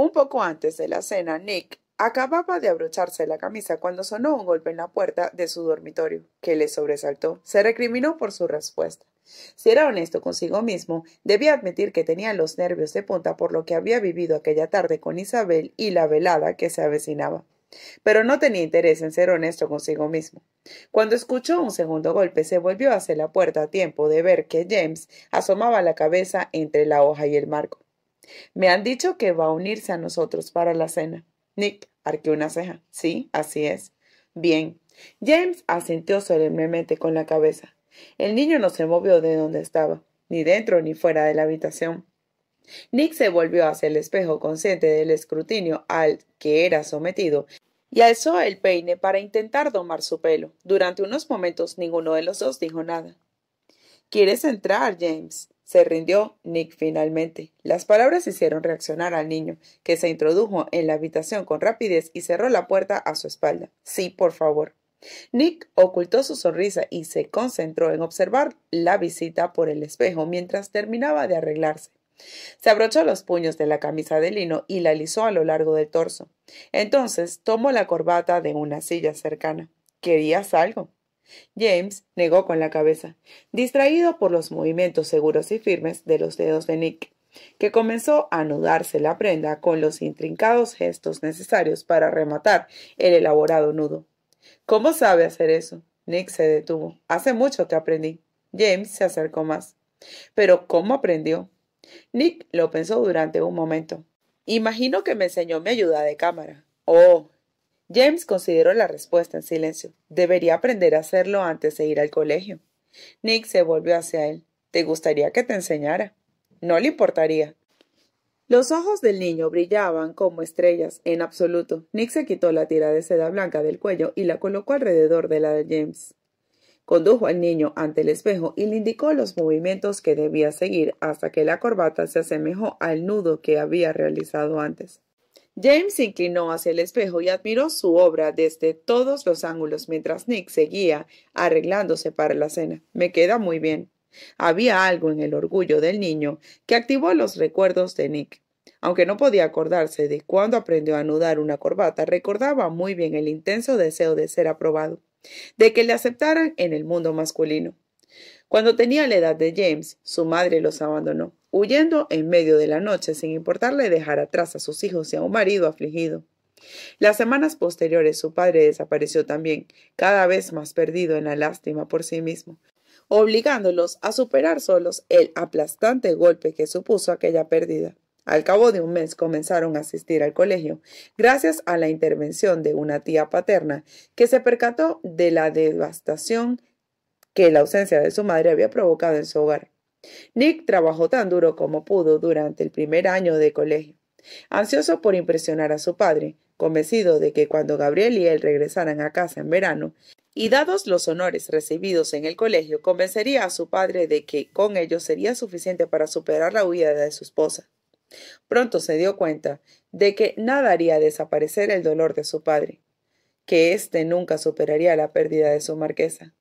Un poco antes de la cena, Nick acababa de abrocharse la camisa cuando sonó un golpe en la puerta de su dormitorio, que le sobresaltó. Se recriminó por su respuesta. Si era honesto consigo mismo, debía admitir que tenía los nervios de punta por lo que había vivido aquella tarde con Isabel y la velada que se avecinaba. Pero no tenía interés en ser honesto consigo mismo. Cuando escuchó un segundo golpe, se volvió hacia la puerta a tiempo de ver que James asomaba la cabeza entre la hoja y el marco. Me han dicho que va a unirse a nosotros para la cena. Nick arqueó una ceja. Sí, así es. Bien. James asintió solemnemente con la cabeza. El niño no se movió de donde estaba, ni dentro ni fuera de la habitación. Nick se volvió hacia el espejo consciente del escrutinio al que era sometido y alzó el peine para intentar domar su pelo. Durante unos momentos ninguno de los dos dijo nada. ¿Quieres entrar, James? Se rindió Nick finalmente. Las palabras hicieron reaccionar al niño, que se introdujo en la habitación con rapidez y cerró la puerta a su espalda. Sí, por favor. Nick ocultó su sonrisa y se concentró en observar la visita por el espejo mientras terminaba de arreglarse. Se abrochó los puños de la camisa de lino y la alisó a lo largo del torso. Entonces tomó la corbata de una silla cercana. ¿Querías algo? James negó con la cabeza, distraído por los movimientos seguros y firmes de los dedos de Nick, que comenzó a anudarse la prenda con los intrincados gestos necesarios para rematar el elaborado nudo. ¿Cómo sabe hacer eso? Nick se detuvo. Hace mucho que aprendí. James se acercó más. Pero ¿cómo aprendió? Nick lo pensó durante un momento. Imagino que me enseñó mi ayuda de cámara. Oh, James consideró la respuesta en silencio. Debería aprender a hacerlo antes de ir al colegio. Nick se volvió hacia él. ¿Te gustaría que te enseñara? No le importaría. Los ojos del niño brillaban como estrellas en absoluto. Nick se quitó la tira de seda blanca del cuello y la colocó alrededor de la de James. Condujo al niño ante el espejo y le indicó los movimientos que debía seguir hasta que la corbata se asemejó al nudo que había realizado antes. James se inclinó hacia el espejo y admiró su obra desde todos los ángulos mientras Nick seguía arreglándose para la cena. Me queda muy bien. Había algo en el orgullo del niño que activó los recuerdos de Nick. Aunque no podía acordarse de cuándo aprendió a anudar una corbata, recordaba muy bien el intenso deseo de ser aprobado, de que le aceptaran en el mundo masculino. Cuando tenía la edad de James, su madre los abandonó, huyendo en medio de la noche sin importarle dejar atrás a sus hijos y a un marido afligido. Las semanas posteriores su padre desapareció también, cada vez más perdido en la lástima por sí mismo, obligándolos a superar solos el aplastante golpe que supuso aquella pérdida. Al cabo de un mes comenzaron a asistir al colegio, gracias a la intervención de una tía paterna que se percató de la devastación que la ausencia de su madre había provocado en su hogar. Nick trabajó tan duro como pudo durante el primer año de colegio, ansioso por impresionar a su padre, convencido de que cuando Gabriel y él regresaran a casa en verano, y dados los honores recibidos en el colegio, convencería a su padre de que con ellos sería suficiente para superar la huida de su esposa. Pronto se dio cuenta de que nada haría desaparecer el dolor de su padre, que éste nunca superaría la pérdida de su marquesa.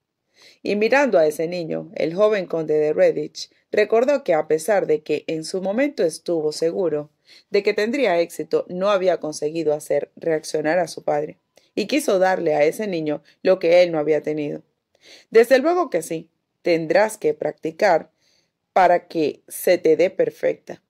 Y mirando a ese niño, el joven conde de Redditch recordó que a pesar de que en su momento estuvo seguro de que tendría éxito, no había conseguido hacer reaccionar a su padre, y quiso darle a ese niño lo que él no había tenido. Desde luego que sí, tendrás que practicar para que se te dé perfecta.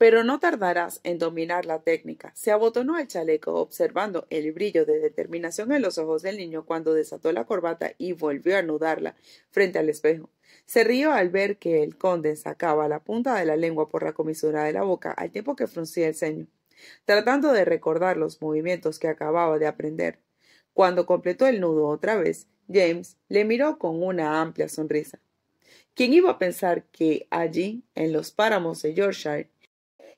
Pero no tardarás en dominar la técnica. Se abotonó el chaleco, observando el brillo de determinación en los ojos del niño cuando desató la corbata y volvió a anudarla frente al espejo. Se rió al ver que el conde sacaba la punta de la lengua por la comisura de la boca al tiempo que fruncía el ceño, tratando de recordar los movimientos que acababa de aprender. Cuando completó el nudo otra vez, James le miró con una amplia sonrisa. ¿Quién iba a pensar que allí, en los páramos de Yorkshire,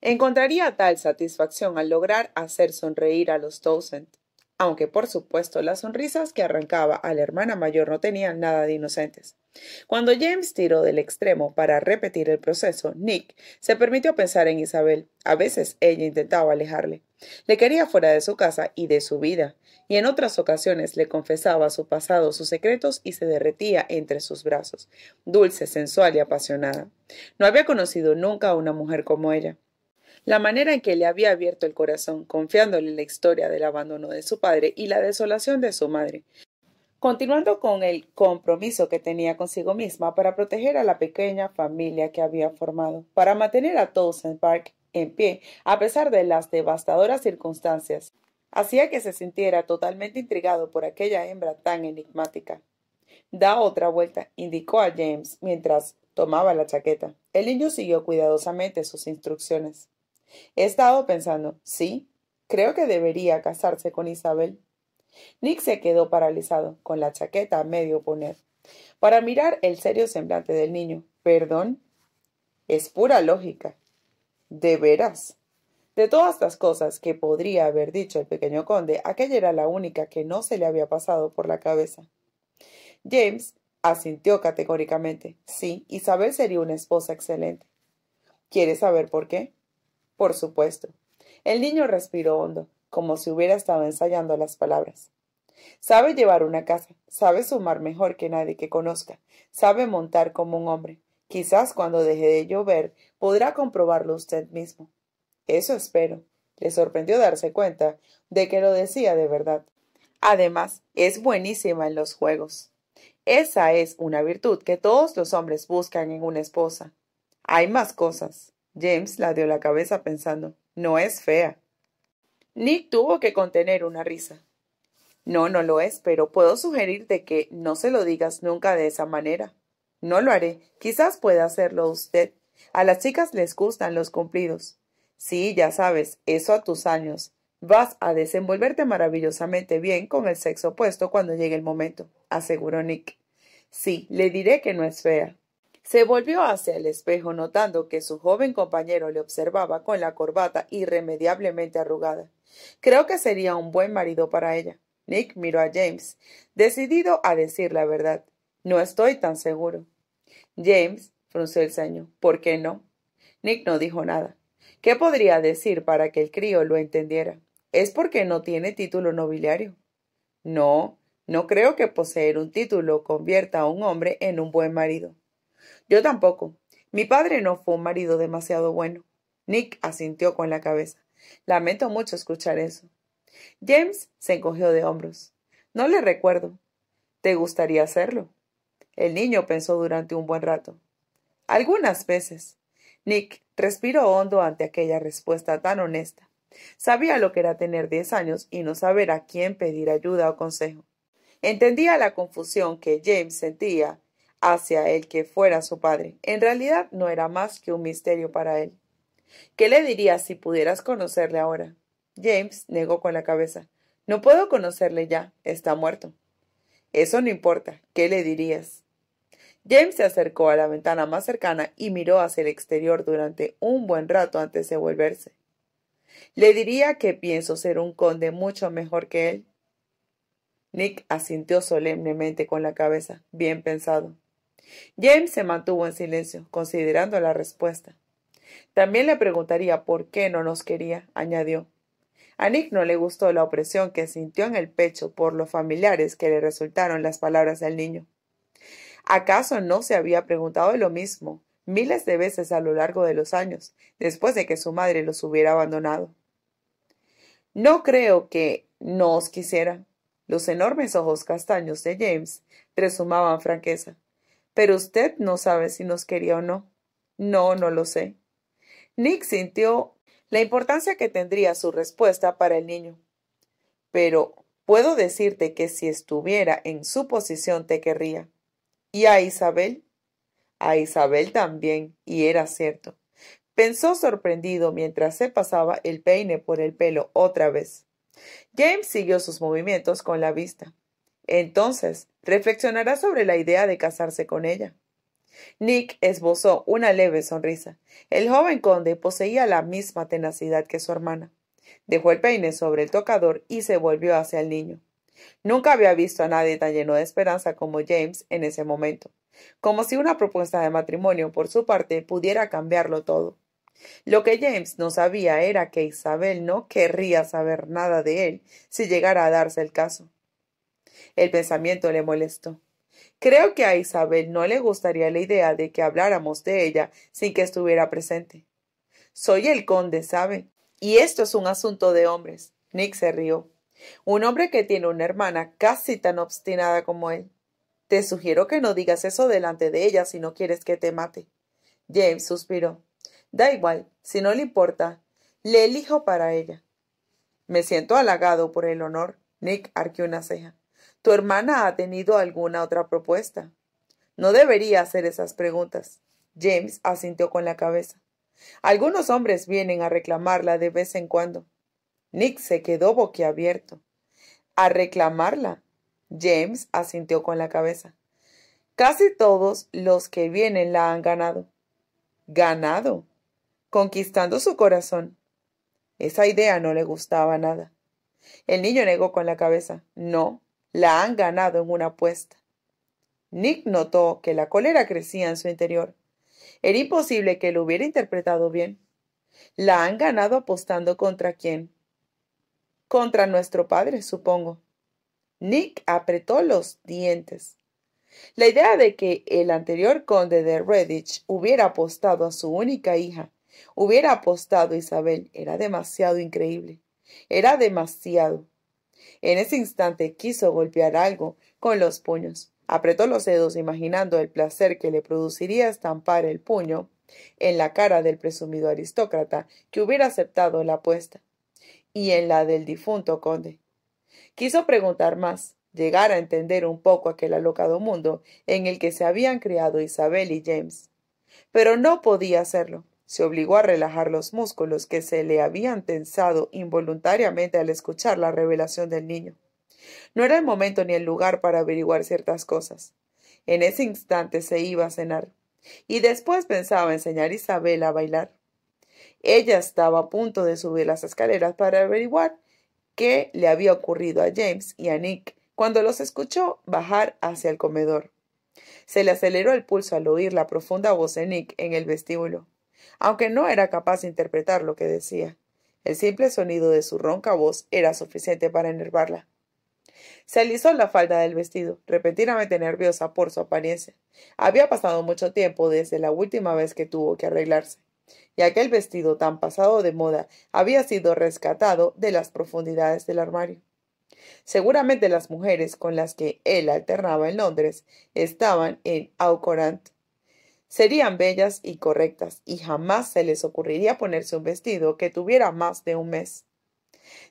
Encontraría tal satisfacción al lograr hacer sonreír a los Townsend, aunque por supuesto las sonrisas que arrancaba a la hermana mayor no tenían nada de inocentes. Cuando James tiró del extremo para repetir el proceso, Nick se permitió pensar en Isabel. A veces ella intentaba alejarle. Le quería fuera de su casa y de su vida, y en otras ocasiones le confesaba su pasado, sus secretos y se derretía entre sus brazos, dulce, sensual y apasionada. No había conocido nunca a una mujer como ella. La manera en que le había abierto el corazón, confiándole la historia del abandono de su padre y la desolación de su madre. Continuando con el compromiso que tenía consigo misma para proteger a la pequeña familia que había formado, para mantener a Towson Park en pie, a pesar de las devastadoras circunstancias, hacía que se sintiera totalmente intrigado por aquella hembra tan enigmática. Da otra vuelta, indicó a James mientras tomaba la chaqueta. El niño siguió cuidadosamente sus instrucciones. He estado pensando, sí, creo que debería casarse con Isabel. Nick se quedó paralizado, con la chaqueta a medio poner, para mirar el serio semblante del niño. Perdón. Es pura lógica. De veras. De todas las cosas que podría haber dicho el pequeño conde, aquella era la única que no se le había pasado por la cabeza. James asintió categóricamente. Sí, Isabel sería una esposa excelente. ¿Quieres saber por qué? Por supuesto. El niño respiró hondo, como si hubiera estado ensayando las palabras. Sabe llevar una casa, sabe sumar mejor que nadie que conozca, sabe montar como un hombre. Quizás cuando deje de llover podrá comprobarlo usted mismo. Eso espero. Le sorprendió darse cuenta de que lo decía de verdad. Además, es buenísima en los juegos. Esa es una virtud que todos los hombres buscan en una esposa. Hay más cosas. James la dio la cabeza pensando, no es fea. Nick tuvo que contener una risa. No, no lo es, pero puedo sugerirte que no se lo digas nunca de esa manera. No lo haré. Quizás pueda hacerlo usted. A las chicas les gustan los cumplidos. Sí, ya sabes, eso a tus años. Vas a desenvolverte maravillosamente bien con el sexo opuesto cuando llegue el momento, aseguró Nick. Sí, le diré que no es fea. Se volvió hacia el espejo, notando que su joven compañero le observaba con la corbata irremediablemente arrugada. Creo que sería un buen marido para ella. Nick miró a James, decidido a decir la verdad. No estoy tan seguro. James frunció el ceño. ¿Por qué no? Nick no dijo nada. ¿Qué podría decir para que el crío lo entendiera? Es porque no tiene título nobiliario. No, no creo que poseer un título convierta a un hombre en un buen marido. Yo tampoco. Mi padre no fue un marido demasiado bueno. Nick asintió con la cabeza. Lamento mucho escuchar eso. James se encogió de hombros. No le recuerdo. ¿Te gustaría hacerlo? El niño pensó durante un buen rato. Algunas veces. Nick respiró hondo ante aquella respuesta tan honesta. Sabía lo que era tener diez años y no saber a quién pedir ayuda o consejo. Entendía la confusión que James sentía hacia el que fuera su padre, en realidad no era más que un misterio para él. ¿Qué le dirías si pudieras conocerle ahora? James negó con la cabeza. No puedo conocerle ya, está muerto. Eso no importa, ¿qué le dirías? James se acercó a la ventana más cercana y miró hacia el exterior durante un buen rato antes de volverse. Le diría que pienso ser un conde mucho mejor que él. Nick asintió solemnemente con la cabeza, bien pensado. James se mantuvo en silencio, considerando la respuesta. También le preguntaría por qué no nos quería, añadió. A Nick no le gustó la opresión que sintió en el pecho por los familiares que le resultaron las palabras del niño. ¿Acaso no se había preguntado lo mismo miles de veces a lo largo de los años, después de que su madre los hubiera abandonado? No creo que no os quisiera. Los enormes ojos castaños de James presumaban franqueza pero usted no sabe si nos quería o no. No, no lo sé. Nick sintió la importancia que tendría su respuesta para el niño. Pero puedo decirte que si estuviera en su posición te querría. ¿Y a Isabel? A Isabel también, y era cierto. Pensó sorprendido mientras se pasaba el peine por el pelo otra vez. James siguió sus movimientos con la vista. Entonces, reflexionará sobre la idea de casarse con ella. Nick esbozó una leve sonrisa. El joven conde poseía la misma tenacidad que su hermana. Dejó el peine sobre el tocador y se volvió hacia el niño. Nunca había visto a nadie tan lleno de esperanza como James en ese momento, como si una propuesta de matrimonio por su parte pudiera cambiarlo todo. Lo que James no sabía era que Isabel no querría saber nada de él si llegara a darse el caso. El pensamiento le molestó. Creo que a Isabel no le gustaría la idea de que habláramos de ella sin que estuviera presente. Soy el conde, ¿sabe? Y esto es un asunto de hombres. Nick se rió. Un hombre que tiene una hermana casi tan obstinada como él. Te sugiero que no digas eso delante de ella si no quieres que te mate. James suspiró. Da igual, si no le importa, le elijo para ella. Me siento halagado por el honor. Nick arqueó una ceja. Tu hermana ha tenido alguna otra propuesta. No debería hacer esas preguntas. James asintió con la cabeza. Algunos hombres vienen a reclamarla de vez en cuando. Nick se quedó boquiabierto. ¿A reclamarla? James asintió con la cabeza. Casi todos los que vienen la han ganado. Ganado. Conquistando su corazón. Esa idea no le gustaba nada. El niño negó con la cabeza. No, la han ganado en una apuesta. Nick notó que la cólera crecía en su interior. Era imposible que lo hubiera interpretado bien. La han ganado apostando contra quién. Contra nuestro padre, supongo. Nick apretó los dientes. La idea de que el anterior conde de Redditch hubiera apostado a su única hija, hubiera apostado a Isabel, era demasiado increíble. Era demasiado. En ese instante quiso golpear algo con los puños. Apretó los dedos imaginando el placer que le produciría estampar el puño en la cara del presumido aristócrata que hubiera aceptado la apuesta y en la del difunto conde. Quiso preguntar más, llegar a entender un poco aquel alocado mundo en el que se habían criado Isabel y James. Pero no podía hacerlo. Se obligó a relajar los músculos que se le habían tensado involuntariamente al escuchar la revelación del niño. No era el momento ni el lugar para averiguar ciertas cosas. En ese instante se iba a cenar, y después pensaba enseñar a Isabel a bailar. Ella estaba a punto de subir las escaleras para averiguar qué le había ocurrido a James y a Nick cuando los escuchó bajar hacia el comedor. Se le aceleró el pulso al oír la profunda voz de Nick en el vestíbulo aunque no era capaz de interpretar lo que decía. El simple sonido de su ronca voz era suficiente para enervarla. Se alisó la falda del vestido, repentinamente nerviosa por su apariencia. Había pasado mucho tiempo desde la última vez que tuvo que arreglarse, y aquel vestido tan pasado de moda había sido rescatado de las profundidades del armario. Seguramente las mujeres con las que él alternaba en Londres estaban en Aucorant serían bellas y correctas, y jamás se les ocurriría ponerse un vestido que tuviera más de un mes.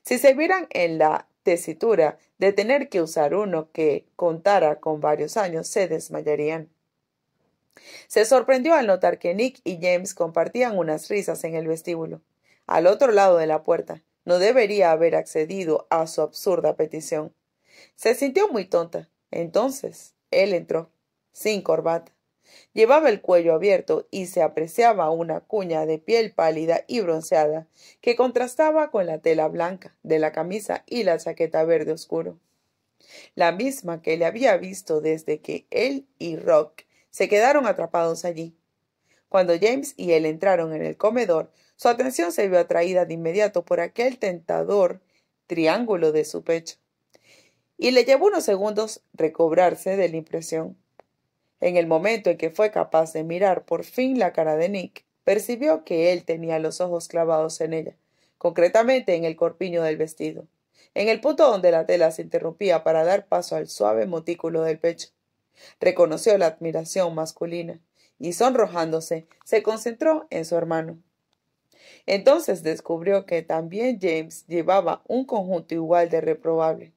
Si se vieran en la tesitura de tener que usar uno que contara con varios años, se desmayarían. Se sorprendió al notar que Nick y James compartían unas risas en el vestíbulo, al otro lado de la puerta. No debería haber accedido a su absurda petición. Se sintió muy tonta. Entonces, él entró, sin corbata, Llevaba el cuello abierto y se apreciaba una cuña de piel pálida y bronceada que contrastaba con la tela blanca de la camisa y la chaqueta verde oscuro. La misma que le había visto desde que él y Rock se quedaron atrapados allí. Cuando James y él entraron en el comedor, su atención se vio atraída de inmediato por aquel tentador triángulo de su pecho. Y le llevó unos segundos recobrarse de la impresión. En el momento en que fue capaz de mirar por fin la cara de Nick, percibió que él tenía los ojos clavados en ella, concretamente en el corpiño del vestido, en el punto donde la tela se interrumpía para dar paso al suave motículo del pecho. Reconoció la admiración masculina y, sonrojándose, se concentró en su hermano. Entonces descubrió que también James llevaba un conjunto igual de reprobable.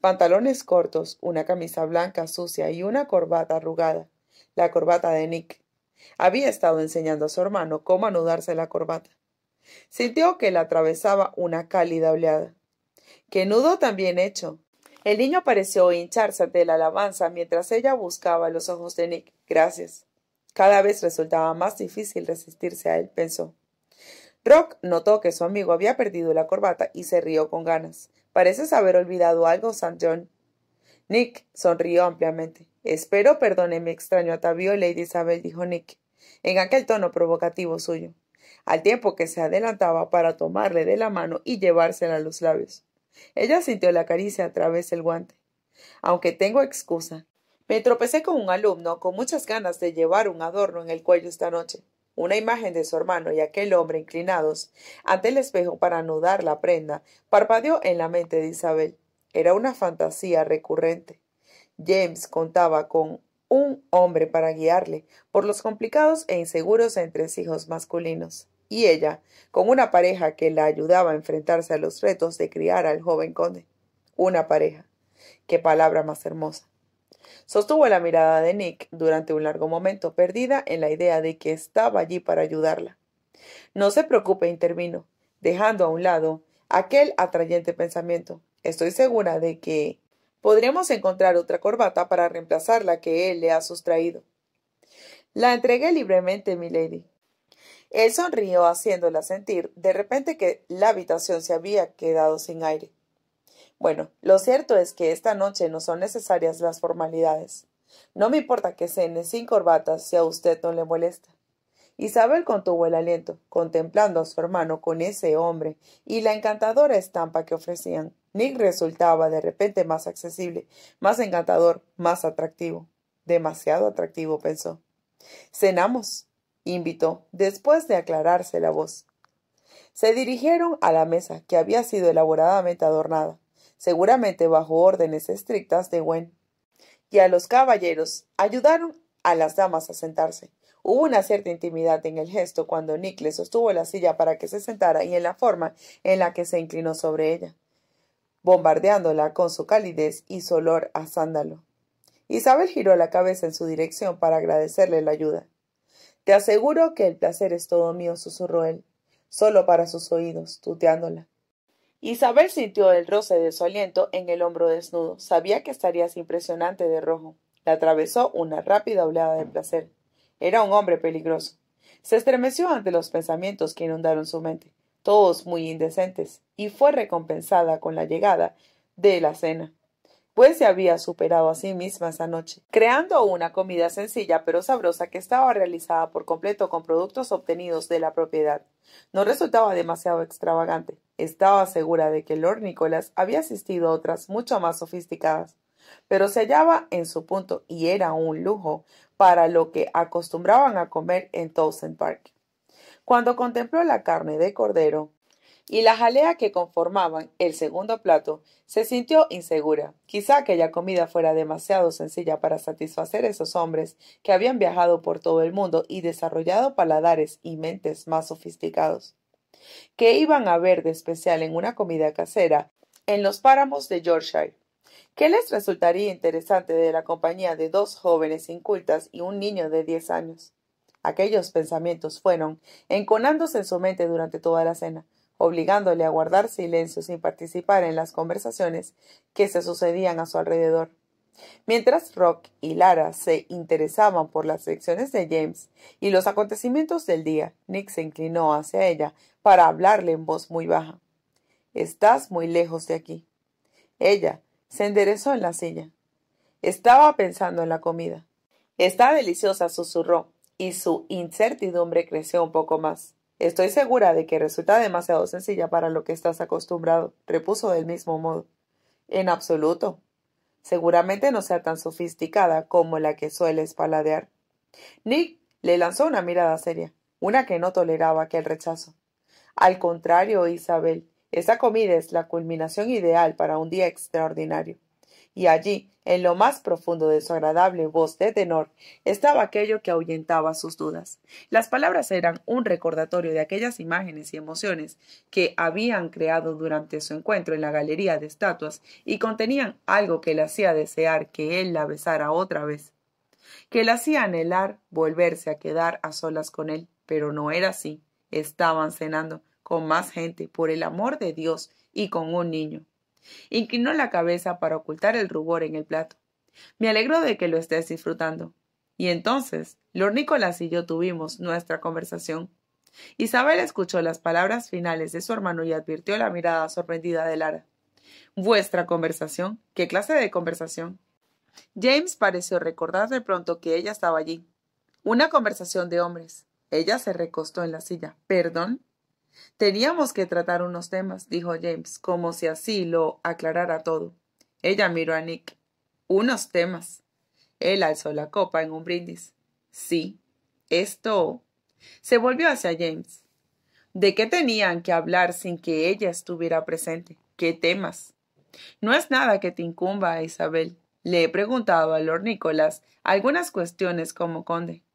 Pantalones cortos, una camisa blanca sucia y una corbata arrugada, la corbata de Nick. Había estado enseñando a su hermano cómo anudarse la corbata. Sintió que la atravesaba una cálida oleada. ¡Qué nudo tan bien hecho! El niño pareció hincharse de la alabanza mientras ella buscaba los ojos de Nick. Gracias. Cada vez resultaba más difícil resistirse a él, pensó. Rock notó que su amigo había perdido la corbata y se rió con ganas. Pareces haber olvidado algo, San John. Nick sonrió ampliamente. Espero perdone mi extraño atavío, Lady Isabel, dijo Nick, en aquel tono provocativo suyo, al tiempo que se adelantaba para tomarle de la mano y llevársela a los labios. Ella sintió la caricia a través del guante. Aunque tengo excusa. Me tropecé con un alumno con muchas ganas de llevar un adorno en el cuello esta noche una imagen de su hermano y aquel hombre inclinados ante el espejo para anudar la prenda, parpadeó en la mente de Isabel. Era una fantasía recurrente. James contaba con un hombre para guiarle por los complicados e inseguros hijos masculinos, y ella con una pareja que la ayudaba a enfrentarse a los retos de criar al joven conde. Una pareja. Qué palabra más hermosa. Sostuvo la mirada de Nick durante un largo momento, perdida en la idea de que estaba allí para ayudarla. No se preocupe, intervino, dejando a un lado aquel atrayente pensamiento. Estoy segura de que podremos encontrar otra corbata para reemplazar la que él le ha sustraído. La entregué libremente, milady. Él sonrió haciéndola sentir de repente que la habitación se había quedado sin aire. Bueno, lo cierto es que esta noche no son necesarias las formalidades. No me importa que cene sin corbatas si a usted no le molesta. Isabel contuvo el aliento, contemplando a su hermano con ese hombre y la encantadora estampa que ofrecían. Nick resultaba de repente más accesible, más encantador, más atractivo. Demasiado atractivo, pensó. Cenamos, invitó, después de aclararse la voz. Se dirigieron a la mesa, que había sido elaboradamente adornada seguramente bajo órdenes estrictas de Gwen. Y a los caballeros ayudaron a las damas a sentarse. Hubo una cierta intimidad en el gesto cuando Nick le sostuvo la silla para que se sentara y en la forma en la que se inclinó sobre ella, bombardeándola con su calidez y su olor a sándalo. Isabel giró la cabeza en su dirección para agradecerle la ayuda. Te aseguro que el placer es todo mío, susurró él, solo para sus oídos, tuteándola. Isabel sintió el roce de su aliento en el hombro desnudo. Sabía que estarías impresionante de rojo. le atravesó una rápida oleada de placer. Era un hombre peligroso. Se estremeció ante los pensamientos que inundaron su mente, todos muy indecentes, y fue recompensada con la llegada de la cena pues se había superado a sí misma esa noche, creando una comida sencilla pero sabrosa que estaba realizada por completo con productos obtenidos de la propiedad. No resultaba demasiado extravagante. Estaba segura de que Lord Nicholas había asistido a otras mucho más sofisticadas, pero se hallaba en su punto y era un lujo para lo que acostumbraban a comer en Towson Park. Cuando contempló la carne de cordero, y la jalea que conformaban el segundo plato, se sintió insegura. Quizá aquella comida fuera demasiado sencilla para satisfacer a esos hombres que habían viajado por todo el mundo y desarrollado paladares y mentes más sofisticados. ¿Qué iban a ver de especial en una comida casera en los páramos de Yorkshire? ¿Qué les resultaría interesante de la compañía de dos jóvenes incultas y un niño de diez años? Aquellos pensamientos fueron enconándose en su mente durante toda la cena, obligándole a guardar silencio sin participar en las conversaciones que se sucedían a su alrededor. Mientras Rock y Lara se interesaban por las lecciones de James y los acontecimientos del día, Nick se inclinó hacia ella para hablarle en voz muy baja. Estás muy lejos de aquí. Ella se enderezó en la silla. Estaba pensando en la comida. Está deliciosa, susurró, y su incertidumbre creció un poco más. Estoy segura de que resulta demasiado sencilla para lo que estás acostumbrado, repuso del mismo modo. En absoluto. Seguramente no sea tan sofisticada como la que sueles paladear. Nick le lanzó una mirada seria, una que no toleraba aquel rechazo. Al contrario, Isabel, esa comida es la culminación ideal para un día extraordinario y allí, en lo más profundo de su agradable voz de tenor, estaba aquello que ahuyentaba sus dudas. Las palabras eran un recordatorio de aquellas imágenes y emociones que habían creado durante su encuentro en la galería de estatuas y contenían algo que le hacía desear que él la besara otra vez, que le hacía anhelar volverse a quedar a solas con él, pero no era así. Estaban cenando con más gente, por el amor de Dios, y con un niño. Inclinó la cabeza para ocultar el rubor en el plato. Me alegro de que lo estés disfrutando. Y entonces, Lord Nicolás y yo tuvimos nuestra conversación. Isabel escuchó las palabras finales de su hermano y advirtió la mirada sorprendida de Lara. Vuestra conversación. ¿Qué clase de conversación? James pareció recordar de pronto que ella estaba allí. Una conversación de hombres. Ella se recostó en la silla. ¿Perdón? Teníamos que tratar unos temas, dijo James, como si así lo aclarara todo. Ella miró a Nick. Unos temas. Él alzó la copa en un brindis. Sí, esto. Se volvió hacia James. ¿De qué tenían que hablar sin que ella estuviera presente? ¿Qué temas? No es nada que te incumba Isabel. Le he preguntado a Lord Nicholas algunas cuestiones como conde.